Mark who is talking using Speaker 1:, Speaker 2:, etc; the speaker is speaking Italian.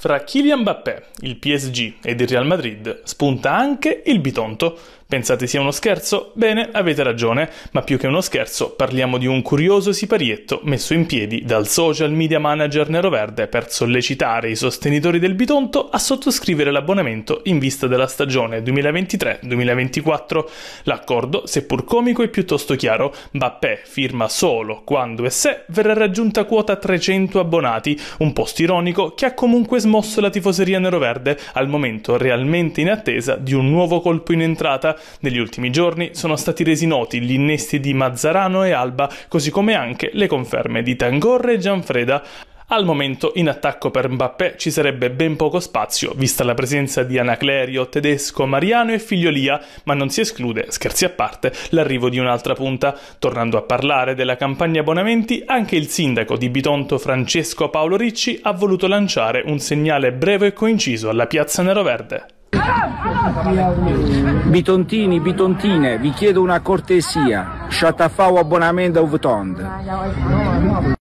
Speaker 1: Fra Kylian Mbappé, il PSG ed il Real Madrid spunta anche il Bitonto, Pensate sia uno scherzo? Bene, avete ragione, ma più che uno scherzo parliamo di un curioso siparietto messo in piedi dal social media manager Neroverde per sollecitare i sostenitori del Bitonto a sottoscrivere l'abbonamento in vista della stagione 2023-2024. L'accordo, seppur comico e piuttosto chiaro, Bappè firma solo quando e se verrà raggiunta quota 300 abbonati, un post ironico che ha comunque smosso la tifoseria neroverde al momento realmente in attesa di un nuovo colpo in entrata negli ultimi giorni sono stati resi noti gli innesti di Mazzarano e Alba, così come anche le conferme di Tangorre e Gianfreda, al momento in attacco per Mbappé ci sarebbe ben poco spazio, vista la presenza di Anaclerio, Tedesco, Mariano e Figliolia, ma non si esclude, scherzi a parte, l'arrivo di un'altra punta. Tornando a parlare della campagna abbonamenti, anche il sindaco di Bitonto Francesco Paolo Ricci ha voluto lanciare un segnale breve e coinciso alla piazza Nero Verde. Bitontini, bitontine, vi chiedo una cortesia. Sciatafau abbonamento a Vtond.